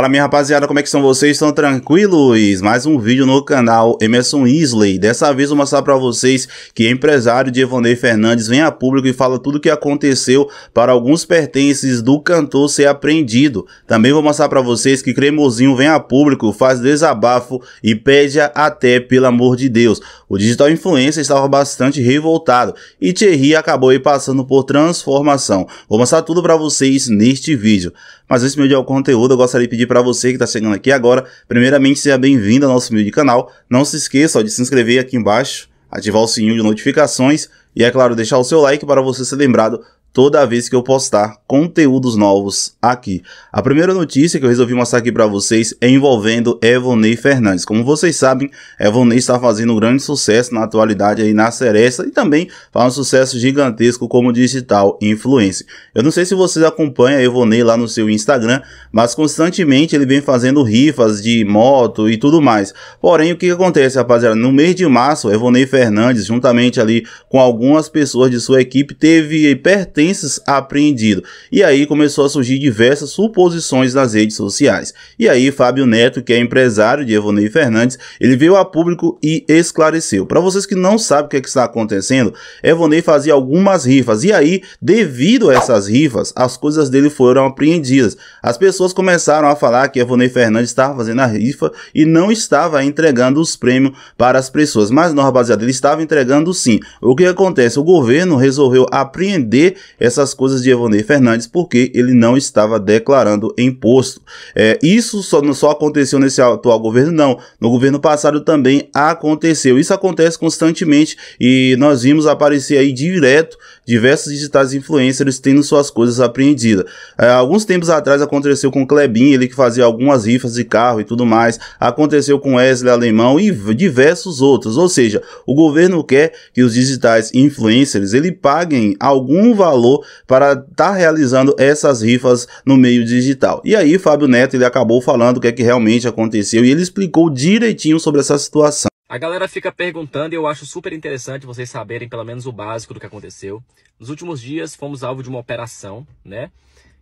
Fala minha rapaziada, como é que são vocês? Estão tranquilos? Mais um vídeo no canal Emerson Isley. Dessa vez vou mostrar para vocês que empresário de Evonei Fernandes vem a público e fala tudo o que aconteceu para alguns pertences do cantor ser apreendido. Também vou mostrar para vocês que Cremozinho vem a público, faz desabafo e pede até pelo amor de Deus. O digital influencer estava bastante revoltado e Thierry acabou aí passando por transformação. Vou mostrar tudo para vocês neste vídeo. Mas antes de ao conteúdo, eu gostaria de pedir para você que está chegando aqui agora, primeiramente seja bem-vindo ao nosso vídeo canal. Não se esqueça de se inscrever aqui embaixo, ativar o sininho de notificações e, é claro, deixar o seu like para você ser lembrado toda vez que eu postar conteúdos novos aqui. A primeira notícia que eu resolvi mostrar aqui para vocês é envolvendo Evonei Fernandes. Como vocês sabem, Evonei está fazendo um grande sucesso na atualidade aí na Seresta e também faz um sucesso gigantesco como digital influencer. Eu não sei se vocês acompanham Evonei lá no seu Instagram, mas constantemente ele vem fazendo rifas de moto e tudo mais. Porém, o que acontece, rapaziada? No mês de março, Evonei Fernandes, juntamente ali com algumas pessoas de sua equipe, teve pertence a apreendido. E aí começou a surgir diversas suposições nas redes sociais. E aí Fábio Neto, que é empresário de Evonei Fernandes, ele veio a público e esclareceu. Para vocês que não sabem o que, é que está acontecendo, Evonei fazia algumas rifas e aí, devido a essas rifas, as coisas dele foram apreendidas. As pessoas começaram a falar que Evonei Fernandes estava fazendo a rifa e não estava entregando os prêmios para as pessoas. Mas não, rapaziada, ele estava entregando sim. O que acontece? O governo resolveu apreender essas coisas de Evanir Fernandes porque ele não estava declarando imposto. É, isso só, não só aconteceu nesse atual governo, não. No governo passado também aconteceu. Isso acontece constantemente e nós vimos aparecer aí direto diversos digitais influencers tendo suas coisas apreendidas. É, alguns tempos atrás aconteceu com o Klebin, ele que fazia algumas rifas de carro e tudo mais. Aconteceu com Wesley Alemão e diversos outros. Ou seja, o governo quer que os digitais influencers ele paguem algum valor para estar tá realizando essas rifas no meio digital. E aí Fábio Neto ele acabou falando o que é que realmente aconteceu e ele explicou direitinho sobre essa situação. A galera fica perguntando e eu acho super interessante vocês saberem pelo menos o básico do que aconteceu. Nos últimos dias fomos alvo de uma operação, né,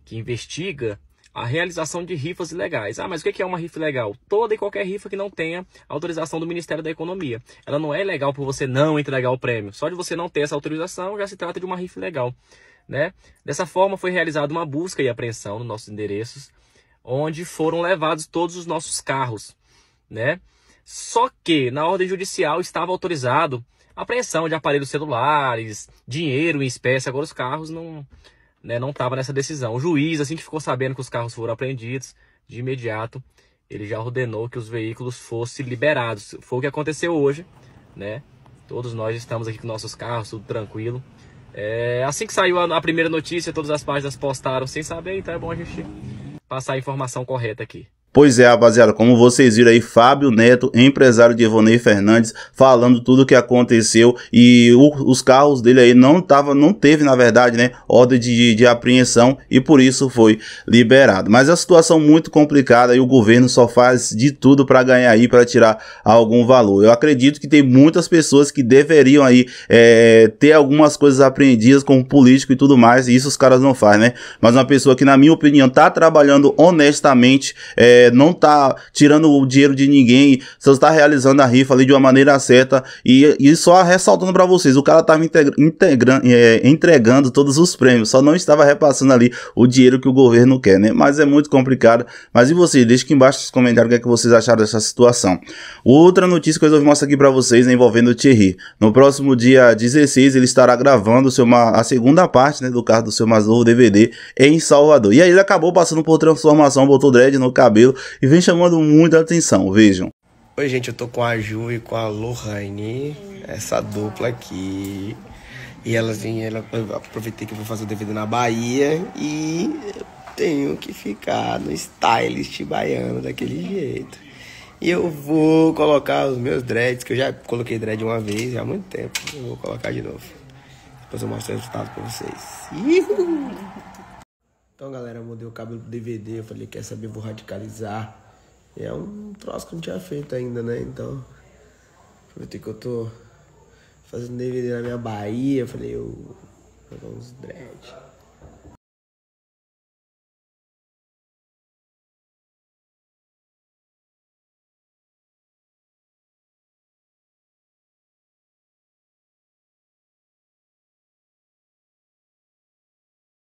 que investiga a realização de rifas ilegais. Ah, mas o que é, é uma rifa ilegal? Toda e qualquer rifa que não tenha autorização do Ministério da Economia. Ela não é ilegal por você não entregar o prêmio. Só de você não ter essa autorização já se trata de uma rifa ilegal, né? Dessa forma foi realizada uma busca e apreensão nos nossos endereços, onde foram levados todos os nossos carros, né? Só que na ordem judicial estava autorizado a apreensão de aparelhos celulares, dinheiro em espécie. Agora os carros não né, não estava nessa decisão. O juiz, assim que ficou sabendo que os carros foram apreendidos, de imediato ele já ordenou que os veículos fossem liberados. Foi o que aconteceu hoje, né? Todos nós estamos aqui com nossos carros, tudo tranquilo. É, assim que saiu a, a, primeira notícia, todas as páginas postaram sem saber, então é bom a gente passar a informação correta aqui. Pois é, rapaziada, como vocês viram aí, Fábio Neto, empresário de Ivonei Fernandes, falando tudo o que aconteceu e o, os carros dele aí não tava, não teve, na verdade, né, ordem de, de apreensão e por isso foi liberado. Mas é uma situação muito complicada e o governo só faz de tudo para ganhar aí, para tirar algum valor. Eu acredito que tem muitas pessoas que deveriam aí é, ter algumas coisas apreendidas como político e tudo mais, e isso os caras não fazem, né? Mas uma pessoa que, na minha opinião, tá trabalhando honestamente, é, não tá tirando o dinheiro de ninguém, você está realizando a rifa ali de uma maneira certa. E, e só ressaltando para vocês, o cara estava integra é, entregando todos os prêmios, só não estava repassando ali o dinheiro que o governo quer, né? Mas é muito complicado. Mas e vocês? Deixa aqui embaixo nos comentários o que, é que vocês acharam dessa situação. Outra notícia que eu resolvi mostrar aqui para vocês né, envolvendo o Thierry. No próximo dia 16, ele estará gravando seu, a segunda parte né, do carro do seu mais novo DVD em Salvador. E aí ele acabou passando por transformação, botou dread no cabelo e vem chamando muita atenção, vejam. Oi, gente, eu tô com a Ju e com a Lohane, essa dupla aqui. E elas vêm, ela, aproveitei que eu vou fazer o devido na Bahia e tenho que ficar no stylist baiano daquele jeito. E eu vou colocar os meus dreads, que eu já coloquei dread uma vez, já há muito tempo. Eu vou colocar de novo. Depois eu mostro o resultado pra vocês. Uhul! Então, galera, mudei o cabelo pro DVD. Eu falei, quer saber, vou radicalizar. E é um troço que eu não tinha feito ainda, né? Então, aproveitei que eu tô fazendo DVD na minha Bahia. Eu falei, eu vou uns dreads.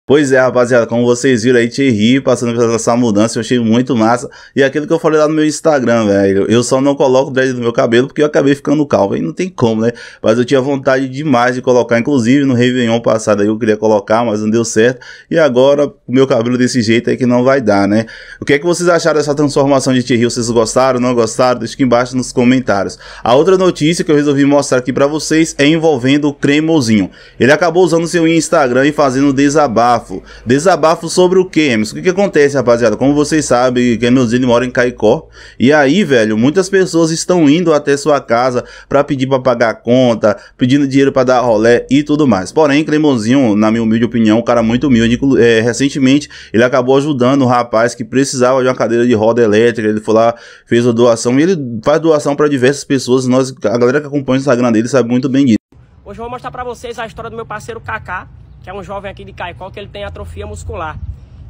Pois é, rapaziada, como vocês viram aí, Thierry passando por essa mudança, eu achei muito massa. E aquilo que eu falei lá no meu Instagram, velho, eu só não coloco o dread no meu cabelo porque eu acabei ficando calvo, aí não tem como, né? Mas eu tinha vontade demais de colocar, inclusive no Réveillon passado aí eu queria colocar, mas não deu certo. E agora, o meu cabelo desse jeito aí que não vai dar, né? O que é que vocês acharam dessa transformação de Thierry? Vocês gostaram, não gostaram? Deixa aqui embaixo nos comentários. A outra notícia que eu resolvi mostrar aqui pra vocês é envolvendo o Cremozinho. Ele acabou usando seu Instagram e fazendo desabafo desabafo. Desabafo sobre o que, Emerson? O que, que acontece, rapaziada? Como vocês sabem, Emerson mora em Caicó. E aí, velho, muitas pessoas estão indo até sua casa para pedir para pagar a conta, pedindo dinheiro para dar rolé e tudo mais. Porém, Clemonzinho, na minha humilde opinião, um cara muito humilde, é, recentemente ele acabou ajudando um rapaz que precisava de uma cadeira de roda elétrica. Ele foi lá, fez a doação e ele faz doação para diversas pessoas. Nós, a galera que acompanha o Instagram dele sabe muito bem disso. Hoje eu vou mostrar para vocês a história do meu parceiro Kaká, que é um jovem aqui de Caicó, que ele tem atrofia muscular.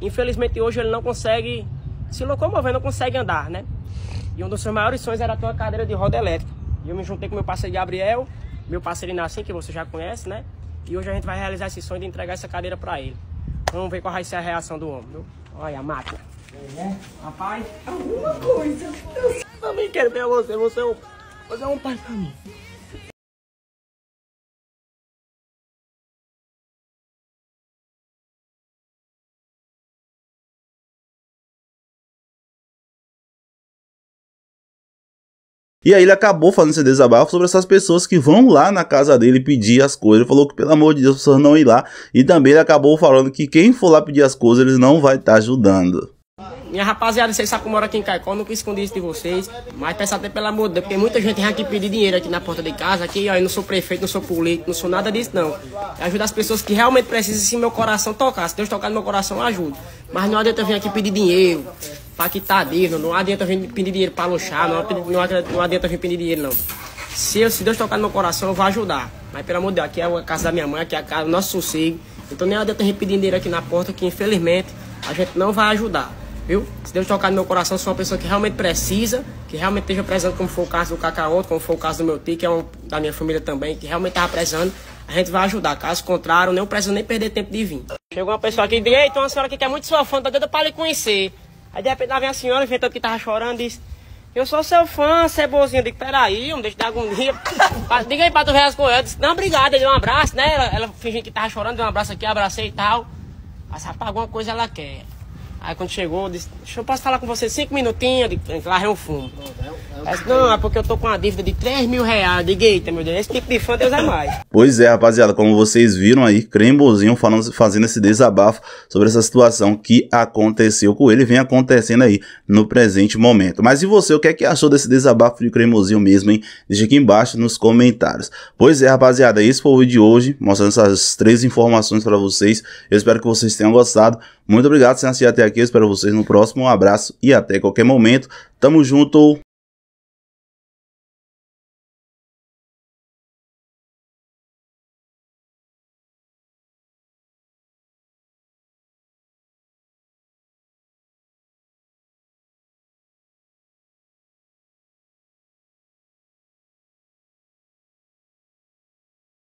Infelizmente hoje ele não consegue se locomover, não consegue andar, né? E um dos seus maiores sonhos era ter uma cadeira de roda elétrica. E eu me juntei com meu parceiro Gabriel, meu parceiro Inácio, que você já conhece, né? E hoje a gente vai realizar esse sonho de entregar essa cadeira para ele. Vamos ver qual vai ser a reação do homem, viu? Olha a máquina. É, rapaz, alguma coisa. Eu também quero ver você, você é um, você é um pai pra mim. E aí ele acabou fazendo esse desabafo sobre essas pessoas que vão lá na casa dele pedir as coisas. Ele falou que, pelo amor de Deus, as pessoas não ir lá. E também ele acabou falando que quem for lá pedir as coisas, eles não vai estar tá ajudando. Minha rapaziada, vocês sabem como mora aqui em Caicó, nunca escondi isso de vocês. Mas peça até pelo amor de Deus, porque muita gente vem aqui pedir dinheiro aqui na porta de casa. Aqui, ó, eu não sou prefeito, não sou político, não sou nada disso, não. Eu ajudo as pessoas que realmente precisam, se meu coração tocar. Se Deus tocar no meu coração, ajuda. ajudo. Mas não adianta eu vir aqui pedir dinheiro, pactar digno. Não adianta gente pedir dinheiro para luxar, não, não, não adianta vir pedir dinheiro, não. Se, eu, se Deus tocar no meu coração, eu vou ajudar. Mas pelo amor de Deus, aqui é a casa da minha mãe, aqui é a casa do nosso sossego. Então nem adianta gente pedir dinheiro aqui na porta, que infelizmente a gente não vai ajudar. Viu? Se Deus tocar no meu coração, sou uma pessoa que realmente precisa, que realmente esteja prezando, como foi o caso do Cacaoto, como foi o caso do meu tio, que é um da minha família também, que realmente estava prezando, a gente vai ajudar. Caso contrário, não precisa nem perder tempo de vir. Chegou uma pessoa aqui e uma senhora que quer é muito sua fã, tá dando para lhe conhecer. Aí de repente lá vem a senhora, inventando que tava chorando, disse. Eu sou seu fã, Cebozinho. É eu digo, peraí, não deixa de agonia. Diga aí pra tu ver as coisas. Eu disse, não, obrigado. Ele deu um abraço, né? Ela, ela fingindo que tava chorando, deu um abraço aqui, abracei e tal. Mas rapaz, alguma coisa ela quer. Aí quando chegou, disse, deixa eu posso falar com você cinco minutinhos, lá é um fumo. não, é porque eu tô com uma dívida de 3 mil reais. de digo, meu Deus, esse tipo de fã Deus é mais. Pois é, rapaziada, como vocês viram aí, Crembozinho falando, fazendo esse desabafo sobre essa situação que aconteceu com ele, vem acontecendo aí no presente momento. Mas e você, o que é que achou desse desabafo de Cremosinho mesmo, hein? Deixa aqui embaixo nos comentários. Pois é, rapaziada, esse foi o vídeo de hoje, mostrando essas três informações para vocês. Eu espero que vocês tenham gostado. Muito obrigado por assistir até aqui. Eu espero vocês no próximo. Um abraço e até qualquer momento. Tamo junto.